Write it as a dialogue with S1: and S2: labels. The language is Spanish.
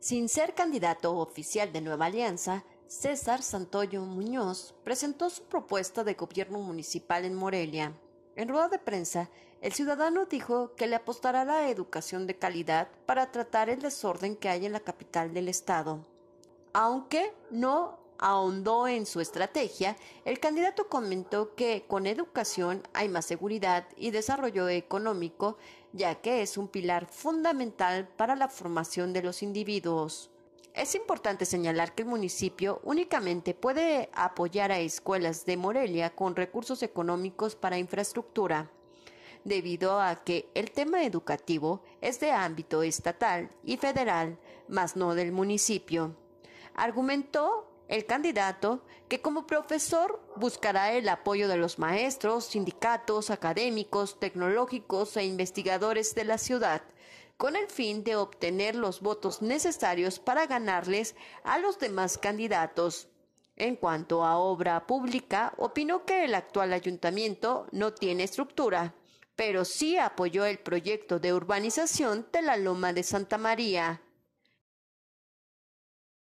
S1: Sin ser candidato oficial de Nueva Alianza, César Santoyo Muñoz presentó su propuesta de gobierno municipal en Morelia. En rueda de prensa, el ciudadano dijo que le apostará a la educación de calidad para tratar el desorden que hay en la capital del estado, aunque no ahondó en su estrategia, el candidato comentó que con educación hay más seguridad y desarrollo económico, ya que es un pilar fundamental para la formación de los individuos. Es importante señalar que el municipio únicamente puede apoyar a escuelas de Morelia con recursos económicos para infraestructura, debido a que el tema educativo es de ámbito estatal y federal, más no del municipio. Argumentó el candidato, que como profesor buscará el apoyo de los maestros, sindicatos, académicos, tecnológicos e investigadores de la ciudad, con el fin de obtener los votos necesarios para ganarles a los demás candidatos. En cuanto a obra pública, opinó que el actual ayuntamiento no tiene estructura, pero sí apoyó el proyecto de urbanización de la Loma de Santa María.